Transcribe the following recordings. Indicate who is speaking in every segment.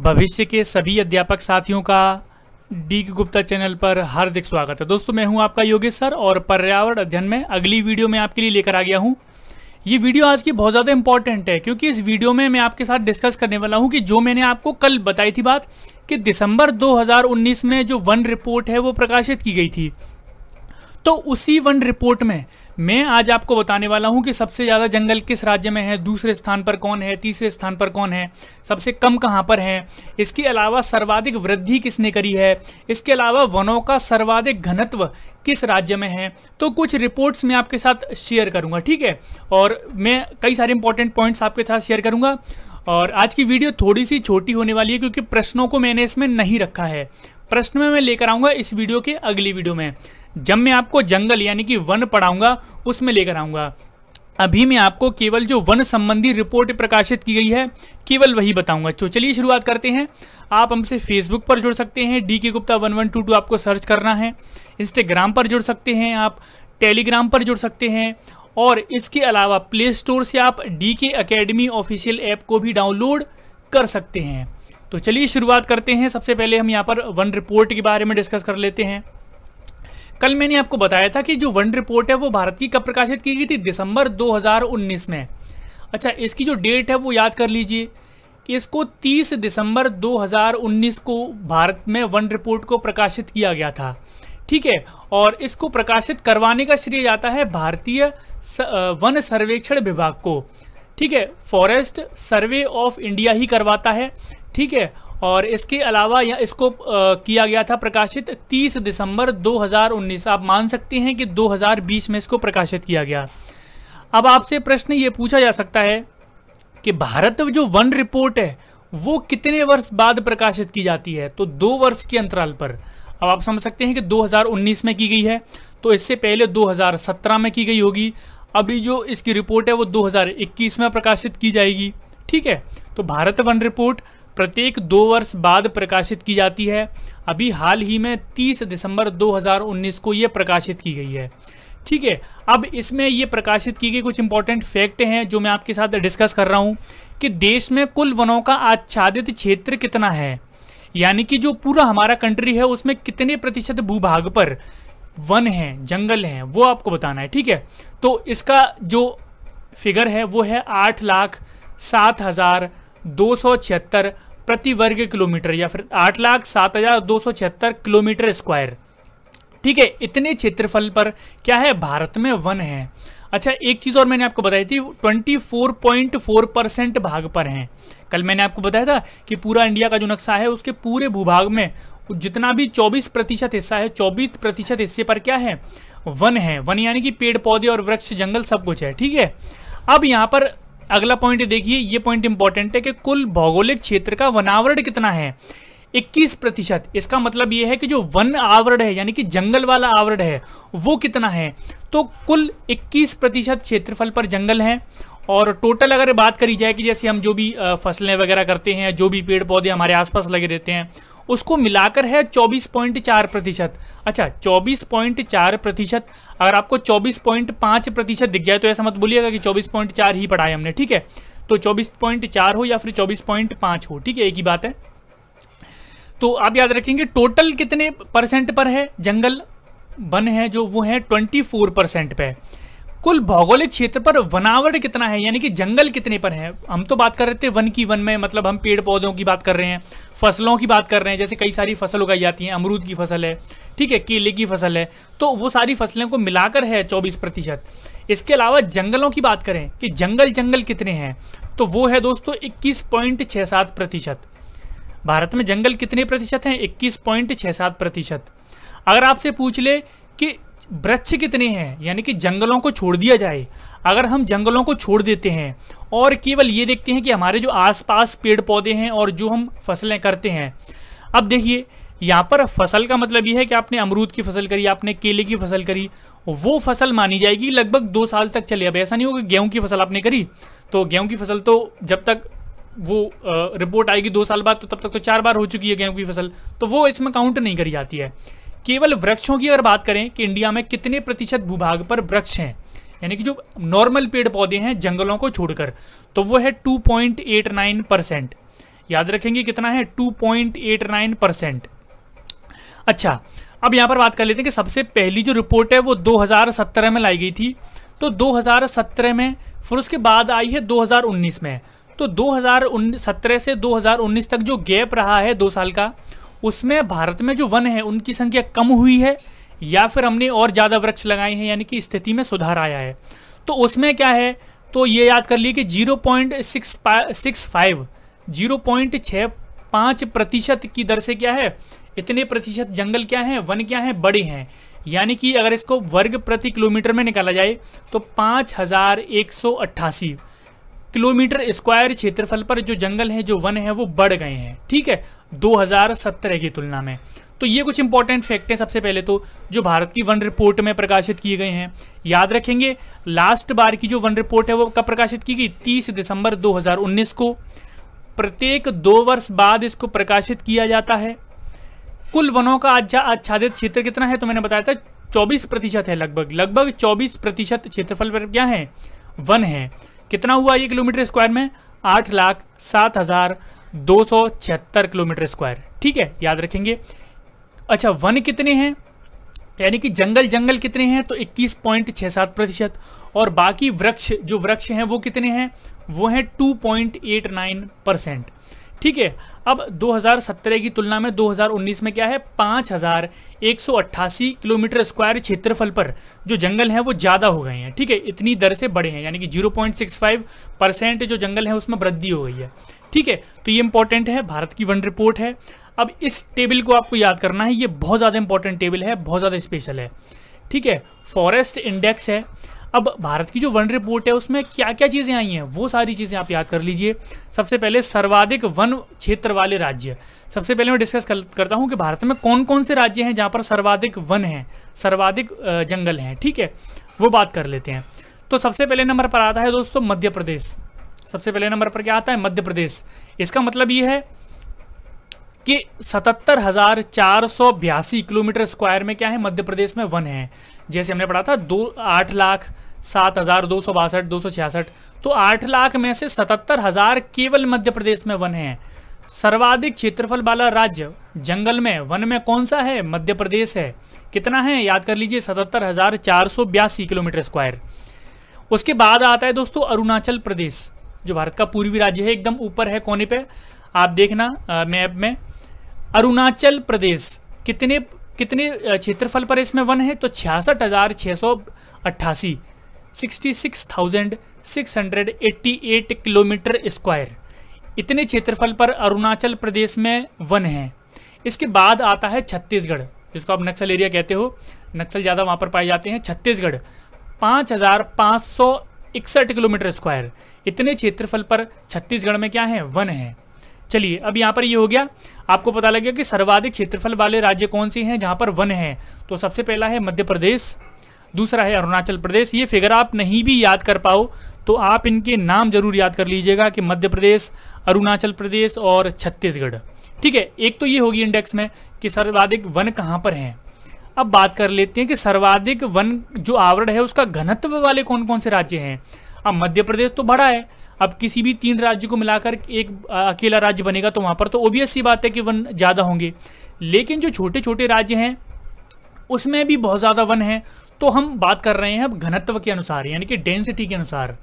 Speaker 1: भविष्य के सभी अध्यापक साथियों का डी गुप्ता चैनल पर हार्दिक स्वागत है दोस्तों मैं हूं आपका योगेश सर और पर्यावरण अध्ययन में अगली वीडियो में आपके लिए लेकर आ गया हूं ये वीडियो आज की बहुत ज़्यादा इंपॉर्टेंट है क्योंकि इस वीडियो में मैं आपके साथ डिस्कस करने वाला हूं कि जो मैंने आपको कल बताई थी बात कि दिसंबर दो में जो वन रिपोर्ट है वो प्रकाशित की गई थी तो उसी वन रिपोर्ट में मैं आज आपको बताने वाला हूं कि सबसे ज़्यादा जंगल किस राज्य में है दूसरे स्थान पर कौन है तीसरे स्थान पर कौन है सबसे कम कहां पर है इसके अलावा सर्वाधिक वृद्धि किसने करी है इसके अलावा वनों का सर्वाधिक घनत्व किस राज्य में है तो कुछ रिपोर्ट्स मैं आपके साथ शेयर करूंगा ठीक है और मैं कई सारे इंपॉर्टेंट पॉइंट्स आपके साथ शेयर करूंगा और आज की वीडियो थोड़ी सी छोटी होने वाली है क्योंकि प्रश्नों को मैंने इसमें नहीं रखा है प्रश्न में मैं लेकर आऊंगा इस वीडियो के अगली वीडियो में जब मैं आपको जंगल यानी कि वन पढ़ाऊंगा उसमें लेकर आऊंगा अभी मैं आपको केवल जो वन संबंधी रिपोर्ट प्रकाशित की गई है केवल वही बताऊंगा तो चलिए शुरुआत करते हैं आप हमसे फेसबुक पर जुड़ सकते हैं D K Gupta one one two two आपको सर्च करना है इंस्टाग्राम पर जुड़ सकते हैं आप टेलीग्राम पर जुड़ सकते हैं और इसके अलावा प्ले स्टोर से आप डी के अकेडमी ऑफिशियल ऐप को भी डाउनलोड कर सकते हैं तो चलिए शुरुआत करते हैं सबसे पहले हम यहाँ पर वन रिपोर्ट के बारे में डिस्कस कर लेते हैं कल मैंने आपको बताया था कि जो वन रिपोर्ट है वो भारत की कब प्रकाशित की गई थी दिसंबर 2019 में अच्छा इसकी जो डेट है वो याद कर लीजिए कि इसको 30 दिसंबर 2019 को भारत में वन रिपोर्ट को प्रकाशित किया गया था ठीक है और इसको प्रकाशित करवाने का श्रेय जाता है भारतीय वन सर्वेक्षण विभाग को ठीक है फॉरेस्ट सर्वे ऑफ इंडिया ही करवाता है ठीक है और इसके अलावा या इसको आ, किया गया था प्रकाशित 30 दिसंबर 2019 आप मान सकते हैं कि 2020 में इसको प्रकाशित किया गया अब आपसे प्रश्न ये पूछा जा सकता है कि भारत जो वन रिपोर्ट है वो कितने वर्ष बाद प्रकाशित की जाती है तो दो वर्ष के अंतराल पर अब आप समझ सकते हैं कि 2019 में की गई है तो इससे पहले 2017 में की गई होगी अभी जो इसकी रिपोर्ट है वो 2021 में प्रकाशित की जाएगी ठीक है तो भारत वन रिपोर्ट प्रत्येक दो वर्ष बाद प्रकाशित की जाती है अभी हाल ही में 30 दिसंबर 2019 को ये प्रकाशित की गई है ठीक है अब इसमें ये प्रकाशित की गई कुछ इंपॉर्टेंट फैक्ट हैं जो मैं आपके साथ डिस्कस कर रहा हूँ कि देश में कुल वनों का आच्छादित क्षेत्र कितना है यानी कि जो पूरा हमारा कंट्री है उसमें कितने प्रतिशत भूभाग पर वन हैं जंगल हैं वो आपको बताना है ठीक है तो इसका जो फिगर है वो है आठ लाख सात हज़ार दो सौ छिहत्तर प्रति वर्ग किलोमीटर या फिर आठ लाख सात हजार दो सौ छिहत्तर किलोमीटर स्क्वायर ठीक है इतने क्षेत्रफल पर क्या है भारत में वन है अच्छा एक चीज़ और मैंने आपको बताई थी 24.4 परसेंट भाग पर हैं कल मैंने आपको बताया था कि पूरा इंडिया का जो नक्शा है उसके पूरे भूभाग में जितना भी 24 प्रतिशत हिस्सा है 24 प्रतिशत हिस्से पर क्या है वन है वन यानी कि पेड़ पौधे और वृक्ष जंगल सब कुछ है ठीक है अब यहाँ पर अगला पॉइंट देखिए ये पॉइंट इंपॉर्टेंट है कि कुल भौगोलिक क्षेत्र का वनावरण कितना है 21 प्रतिशत इसका मतलब यह है कि जो वन आवरण है यानी कि जंगल वाला आवरण है वो कितना है तो कुल 21 प्रतिशत क्षेत्रफल पर जंगल है और टोटल अगर बात करी जाए कि जैसे हम जो भी फसलें वगैरह करते हैं जो भी पेड़ पौधे हमारे आसपास लगे रहते हैं उसको मिलाकर है 24.4 प्रतिशत अच्छा 24.4 प्रतिशत अगर आपको 24.5 प्रतिशत दिख जाए तो ऐसा मत बोलिएगा कि 24.4 ही पढ़ाए हमने ठीक है तो 24.4 हो या फिर 24.5 हो ठीक है एक ही बात है तो आप याद रखेंगे टोटल कितने परसेंट पर है जंगल वन है जो वो है फोर परसेंट पे कुल भौगोलिक क्षेत्र पर वनावरण कितना है यानी कि जंगल कितने पर है हम तो बात कर रहे थे वन की वन में मतलब हम पेड़ पौधों की बात कर रहे हैं फसलों की बात कर रहे हैं जैसे कई सारी फसल उगाई जाती है अमरूद की फसल है ठीक है केले की फसल है तो वो सारी फसलों को मिलाकर है चौबीस प्रतिशत इसके अलावा जंगलों की बात करें कि जंगल जंगल कितने हैं तो वो है दोस्तों इक्कीस पॉइंट छः सात प्रतिशत भारत में जंगल कितने प्रतिशत हैं इक्कीस पॉइंट छः सात प्रतिशत अगर आपसे पूछ ले कि वृक्ष कितने हैं यानी कि जंगलों को छोड़ दिया जाए अगर हम जंगलों को छोड़ देते हैं और केवल ये देखते हैं कि हमारे जो आसपास पेड़ पौधे हैं और जो हम फसलें करते हैं अब देखिए यहाँ पर फसल का मतलब ये है कि आपने अमरूद की फसल करी आपने केले की फसल करी वो फसल मानी जाएगी लगभग दो साल तक चले अब ऐसा नहीं होगा गेहूं की फसल आपने करी तो गेहूं की फसल तो जब तक वो रिपोर्ट आएगी दो साल बाद तो तब तक तो चार बार हो चुकी है गेहूं की फसल तो वो इसमें काउंट नहीं करी जाती है केवल वृक्षों की अगर बात करें कि इंडिया में कितने प्रतिशत भूभाग पर वृक्ष हैं यानी कि जो नॉर्मल पेड़ पौधे हैं जंगलों को छोड़कर तो वो है 2.89 परसेंट याद रखेंगे कितना है 2.89 परसेंट अच्छा अब यहाँ पर बात कर लेते हैं कि सबसे पहली जो रिपोर्ट है वो 2017 में लाई गई थी तो 2017 में फिर उसके बाद आई है 2019 में तो 2017 से 2019 तक जो गैप रहा है दो साल का उसमें भारत में जो वन है उनकी संख्या कम हुई है या फिर हमने और ज़्यादा वृक्ष लगाए हैं यानी कि स्थिति में सुधार आया है तो उसमें क्या है तो ये याद कर लिए कि zero point six six five zero point छः पाँच प्रतिशत की दर से क्या है इतने प्रतिशत जंगल क्या हैं वन क्या हैं बड़े हैं यानी कि अगर इसको वर्ग प्रति किलोमीटर में निकाला जाए तो पाँच हज़ार एक सौ अट्ठासी किलोमीटर स्क्वायर क्षेत्रफल पर जो जंगल है जो वन है वो बढ़ गए हैं ठीक है 2017 की तुलना में तो ये कुछ इंपॉर्टेंट फैक्ट हैं सबसे पहले तो जो भारत की वन रिपोर्ट में प्रकाशित किए गए हैं याद रखेंगे लास्ट बार की जो वन रिपोर्ट है वो कब प्रकाशित की गई तीस दिसंबर 2019 को प्रत्येक दो वर्ष बाद इसको प्रकाशित किया जाता है कुल वनों का आच्छादित क्षेत्र कितना है तो मैंने बताया था चौबीस प्रतिशत है लगभग लगभग चौबीस प्रतिशत क्षेत्रफल पर क्या है वन है कितना हुआ ये किलोमीटर स्क्वायर में आठ लाख सात हजार दो सौ छिहत्तर किलोमीटर स्क्वायर ठीक है याद रखेंगे अच्छा वन कितने हैं यानी कि जंगल जंगल कितने हैं तो इक्कीस पॉइंट छह सात प्रतिशत और बाकी वृक्ष जो वृक्ष हैं वो कितने हैं वो हैं two point eight nine percent ठीक है अब 2017 की तुलना में 2019 में क्या है 5,188 किलोमीटर स्क्वायर क्षेत्रफल पर जो जंगल है वो ज़्यादा हो गए हैं ठीक है इतनी दर से बढ़े हैं यानी कि 0.65 परसेंट जो जंगल है उसमें वृद्धि हो गई है ठीक है तो ये इंपॉर्टेंट है भारत की वन रिपोर्ट है अब इस टेबल को आपको याद करना है ये बहुत ज़्यादा इंपॉर्टेंट टेबल है बहुत ज़्यादा स्पेशल है ठीक है फॉरेस्ट इंडेक्स है अब भारत की जो वन रिपोर्ट है उसमें क्या क्या चीज़ें आई हैं वो सारी चीज़ें आप याद कर लीजिए सबसे पहले सर्वाधिक वन क्षेत्र वाले राज्य सबसे पहले मैं डिस्कस कर, करता हूँ कि भारत में कौन कौन से राज्य हैं जहाँ पर सर्वाधिक वन हैं सर्वाधिक जंगल हैं ठीक है वो बात कर लेते हैं तो सबसे पहले नंबर पर आता है दोस्तों मध्य प्रदेश सबसे पहले नंबर पर क्या आता है मध्य प्रदेश इसका मतलब ये है कि सतहत्तर हजार चार सौ बयासी किलोमीटर स्क्वायर में क्या है मध्य प्रदेश में वन है जैसे हमने पढ़ा था दो आठ लाख सात हजार दो सौ बासठ दो सौ छियासठ तो आठ लाख में से सतहत्तर हजार केवल मध्य प्रदेश में वन है सर्वाधिक क्षेत्रफल वाला राज्य जंगल में वन में कौन सा है मध्य प्रदेश है कितना है याद कर लीजिए सतहत्तर हजार चार सौ बयासी किलोमीटर स्क्वायर उसके बाद आता है दोस्तों अरुणाचल प्रदेश जो भारत का पूर्वी राज्य है एकदम ऊपर है कोने पे आप देखना मैप में अरुणाचल प्रदेश कितने कितने क्षेत्रफल पर इसमें वन है तो छियासठ हजार छः सौ अट्ठासी sixty six thousand six hundred eighty eight kilometre square इतने क्षेत्रफल पर अरुणाचल प्रदेश में वन है इसके बाद आता है छत्तीसगढ़ जिसको आप नक्सल एरिया कहते हो नक्सल ज़्यादा वहाँ पर पाए जाते हैं छत्तीसगढ़ पाँच हज़ार पाँच सौ इकसठ किलोमीटर स्क्वायर इतने क्षेत्रफल पर छत्तीसगढ़ में क्या है वन है चलिए अब यहाँ पर ये यह हो गया आपको पता लग गया कि सर्वाधिक क्षेत्रफल वाले राज्य कौन से हैं जहाँ पर वन है तो सबसे पहला है मध्य प्रदेश दूसरा है अरुणाचल प्रदेश ये फिगर आप नहीं भी याद कर पाओ तो आप इनके नाम जरूर याद कर लीजिएगा कि मध्य प्रदेश अरुणाचल प्रदेश और छत्तीसगढ़ ठीक है एक तो ये होगी इंडेक्स में कि सर्वाधिक वन कहाँ पर हैं अब बात कर लेते हैं कि सर्वाधिक वन जो आवरण है उसका घनत्व वाले कौन कौन से राज्य हैं अब मध्य प्रदेश तो बड़ा है अब किसी भी तीन राज्य को मिलाकर एक अकेला राज्य बनेगा तो वहाँ पर तो ओबियस सी बात है कि वन ज़्यादा होंगे लेकिन जो छोटे छोटे राज्य हैं उसमें भी बहुत ज़्यादा वन है तो हम बात कर रहे हैं अब घनत्व के अनुसार यानी कि डेंसिटी के अनुसार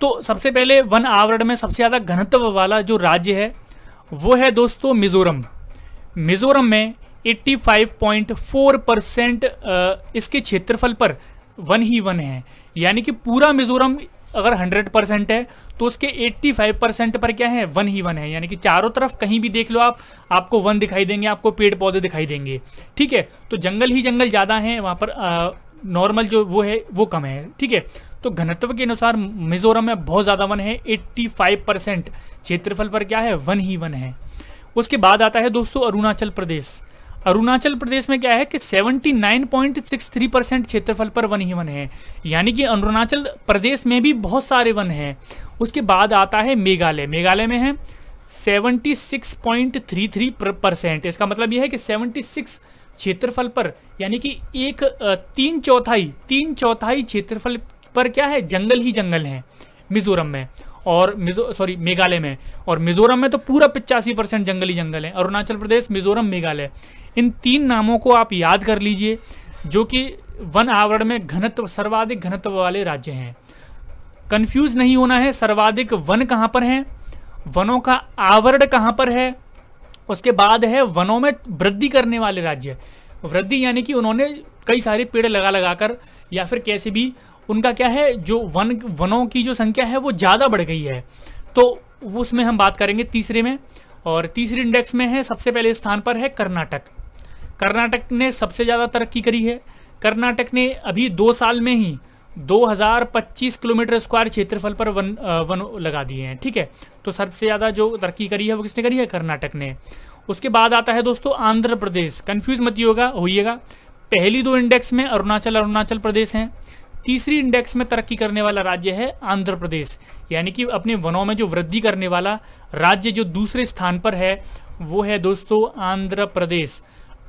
Speaker 1: तो सबसे पहले वन आवरण में सबसे ज़्यादा घनत्व वाला जो राज्य है वो है दोस्तों मिज़ोरम मिज़ोरम में 85.4 परसेंट इसके क्षेत्रफल पर वन ही वन है यानी कि पूरा मिज़ोरम अगर 100 परसेंट है तो उसके 85 परसेंट पर क्या है वन ही वन है यानी कि चारों तरफ कहीं भी देख लो आप आपको वन दिखाई देंगे आपको पेड़ पौधे दिखाई देंगे ठीक है तो जंगल ही जंगल ज़्यादा हैं वहाँ पर नॉर्मल जो वो है वो कम है ठीक है तो घनत्व के अनुसार मिजोरम में बहुत ज़्यादा वन है एट्टी परसेंट क्षेत्रफल पर क्या है वन ही वन है उसके बाद आता है दोस्तों अरुणाचल प्रदेश अरुणाचल प्रदेश में क्या है कि 79.63 परसेंट क्षेत्रफल पर वन ही वन है यानी कि अरुणाचल प्रदेश में भी बहुत सारे वन हैं उसके बाद आता है मेघालय मेघालय में है 76.33 परसेंट इसका मतलब यह है कि 76 क्षेत्रफल पर यानी कि एक तीन चौथाई तीन चौथाई क्षेत्रफल पर क्या है जंगल ही जंगल हैं मिजोरम में और मिजो सॉरी मेघालय में और मिजोरम में तो पूरा पिचासी परसेंट जंगली जंगल है अरुणाचल प्रदेश मिजोरम मेघालय इन तीन नामों को आप याद कर लीजिए जो कि वन आवरण में घनत्व सर्वाधिक घनत्व वाले राज्य हैं कंफ्यूज नहीं होना है सर्वाधिक वन कहाँ पर हैं वनों का आवरण कहाँ पर है उसके बाद है वनों में वृद्धि करने वाले राज्य वृद्धि यानी कि उन्होंने कई सारे पेड़ लगा लगा कर या फिर कैसे भी उनका क्या है जो वन वनों की जो संख्या है वो ज़्यादा बढ़ गई है तो उसमें हम बात करेंगे तीसरे में और तीसरे इंडेक्स में है सबसे पहले स्थान पर है कर्नाटक कर्नाटक ने सबसे ज़्यादा तरक्की करी है कर्नाटक ने अभी दो साल में ही 2025 किलोमीटर स्क्वायर क्षेत्रफल पर वन वन लगा दिए हैं ठीक है तो सबसे ज़्यादा जो तरक्की करी है वो किसने करी है कर्नाटक ने उसके बाद आता है दोस्तों आंध्र प्रदेश कन्फ्यूज मत होगा होइएगा पहली दो इंडेक्स में अरुणाचल अरुणाचल प्रदेश हैं तीसरी इंडेक्स में तरक्की करने वाला राज्य है आंध्र प्रदेश यानी कि अपने वनों में जो वृद्धि करने वाला राज्य जो दूसरे स्थान पर है वो है दोस्तों आंध्र प्रदेश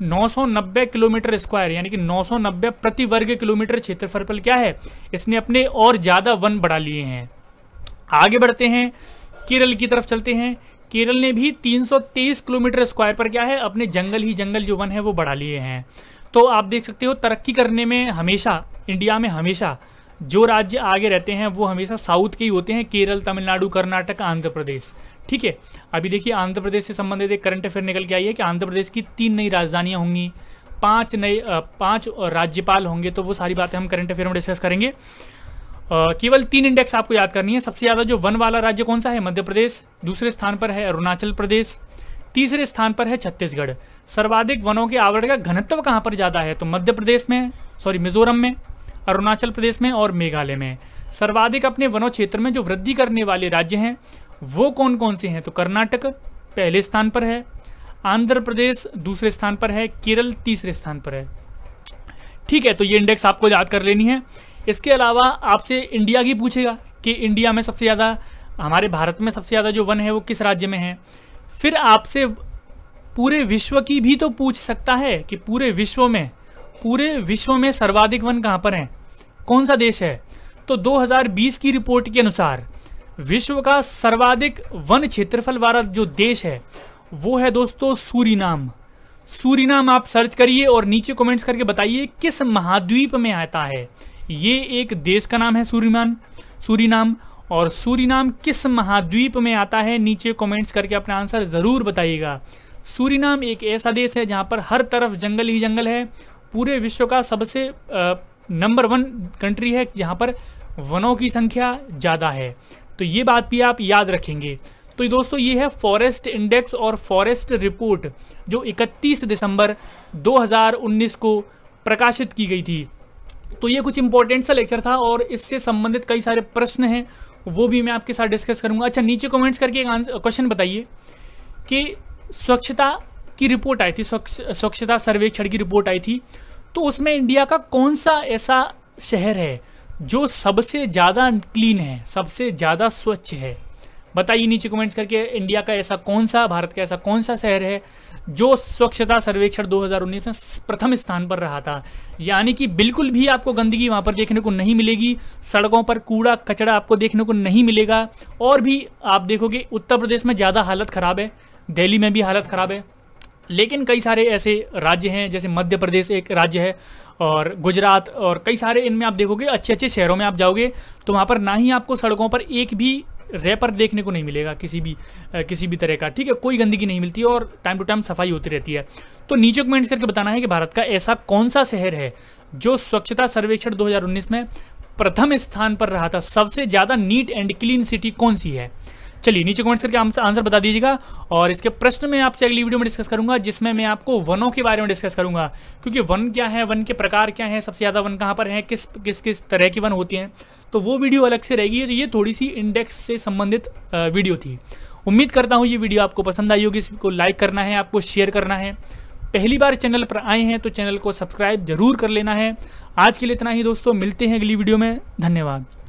Speaker 1: 990 किलोमीटर स्क्वायर यानी कि 990 प्रति वर्ग किलोमीटर क्षेत्रफल पर क्या है इसने अपने और ज़्यादा वन बढ़ा लिए हैं आगे बढ़ते हैं केरल की तरफ चलते हैं केरल ने भी 323 किलोमीटर स्क्वायर पर क्या है अपने जंगल ही जंगल जो वन है वो बढ़ा लिए हैं तो आप देख सकते हो तरक्की करने में हमेशा इंडिया में हमेशा जो राज्य आगे रहते हैं वो हमेशा साउथ के ही होते हैं केरल तमिलनाडु कर्नाटक आंध्र प्रदेश ठीक है अभी देखिए आंध्र प्रदेश से संबंधित एक करंट अफेयर निकल के आई है कि आंध्र प्रदेश की तीन नई राजधानियाँ होंगी पांच नए पांच राज्यपाल होंगे तो वो सारी बातें हम करंट अफेयर में डिस्कस करेंगे केवल तीन इंडेक्स आपको याद करनी है सबसे ज़्यादा जो वन वाला राज्य कौन सा है मध्य प्रदेश दूसरे स्थान पर है अरुणाचल प्रदेश तीसरे स्थान पर है छत्तीसगढ़ सर्वाधिक वनों के आवरण का घनत्व कहाँ पर ज़्यादा है तो मध्य प्रदेश में सॉरी मिजोरम में अरुणाचल प्रदेश में और मेघालय में सर्वाधिक अपने वनों क्षेत्र में जो वृद्धि करने वाले राज्य हैं वो कौन कौन से हैं तो कर्नाटक पहले स्थान पर है आंध्र प्रदेश दूसरे स्थान पर है केरल तीसरे स्थान पर है ठीक है तो ये इंडेक्स आपको याद कर लेनी है इसके अलावा आपसे इंडिया की पूछेगा कि इंडिया में सबसे ज़्यादा हमारे भारत में सबसे ज़्यादा जो वन है वो किस राज्य में है फिर आपसे पूरे विश्व की भी तो पूछ सकता है कि पूरे विश्व में पूरे विश्व में सर्वाधिक वन कहाँ पर हैं कौन सा देश है तो 2020 की रिपोर्ट के अनुसार विश्व का सर्वाधिक वन क्षेत्रफल वाला जो देश है वो है दोस्तों सूरीनाम सूरीनाम आप सर्च करिए और नीचे कमेंट्स करके बताइए किस महाद्वीप में आता है ये एक देश का नाम है सूरीनाम सूरीनाम और सूरीनाम किस महाद्वीप में आता है नीचे कमेंट्स करके अपना आंसर ज़रूर बताइएगा सूरीनाम एक ऐसा देश है जहाँ पर हर तरफ जंगल ही जंगल है पूरे विश्व का सबसे नंबर वन कंट्री है जहाँ पर वनों की संख्या ज़्यादा है तो ये बात भी आप याद रखेंगे तो दोस्तों ये है फॉरेस्ट इंडेक्स और फॉरेस्ट रिपोर्ट जो 31 दिसंबर 2019 को प्रकाशित की गई थी तो ये कुछ इंपॉर्टेंट सा लेक्चर था और इससे संबंधित कई सारे प्रश्न हैं वो भी मैं आपके साथ डिस्कस करूंगा अच्छा नीचे कमेंट्स करके एक क्वेश्चन बताइए कि स्वच्छता की रिपोर्ट आई थी स्वच्छता सर्वेक्षण की रिपोर्ट आई थी तो उसमें इंडिया का कौन सा ऐसा शहर है जो सबसे ज़्यादा क्लीन है सबसे ज़्यादा स्वच्छ है बताइए नीचे कमेंट्स करके इंडिया का ऐसा कौन सा भारत का ऐसा कौन सा शहर है जो स्वच्छता सर्वेक्षण 2019 में प्रथम स्थान पर रहा था यानी कि बिल्कुल भी आपको गंदगी वहाँ पर देखने को नहीं मिलेगी सड़कों पर कूड़ा कचड़ा आपको देखने को नहीं मिलेगा और भी आप देखोगे उत्तर प्रदेश में ज़्यादा हालत ख़राब है दिल्ली में भी हालत ख़राब है लेकिन कई सारे ऐसे राज्य हैं जैसे मध्य प्रदेश एक राज्य है और गुजरात और कई सारे इनमें आप देखोगे अच्छे अच्छे शहरों में आप जाओगे तो वहाँ पर ना ही आपको सड़कों पर एक भी रैपर देखने को नहीं मिलेगा किसी भी आ, किसी भी तरह का ठीक है कोई गंदगी नहीं मिलती और टाइम टू टाइम सफाई होती रहती है तो नीचे कमेंट्स करके बताना है कि भारत का ऐसा कौन सा शहर है जो स्वच्छता सर्वेक्षण 2019 में प्रथम स्थान पर रहा था सबसे ज़्यादा नीट एंड क्लीन सिटी कौन सी है चलिए नीचे कमेंट्स करके आंसर बता दीजिएगा और इसके प्रश्न में आपसे अगली वीडियो में डिस्कस करूंगा जिसमें मैं आपको वनों के बारे में डिस्कस करूंगा क्योंकि वन क्या है वन के प्रकार क्या है सबसे ज़्यादा वन कहाँ पर है किस किस किस तरह की वन होती हैं तो वो वीडियो अलग से रहेगी तो ये थोड़ी सी इंडेक्स से संबंधित वीडियो थी उम्मीद करता हूँ ये वीडियो आपको पसंद आई होगी इसको लाइक करना है आपको शेयर करना है पहली बार चैनल पर आए हैं तो चैनल को सब्सक्राइब जरूर कर लेना है आज के लिए इतना ही दोस्तों मिलते हैं अगली वीडियो में धन्यवाद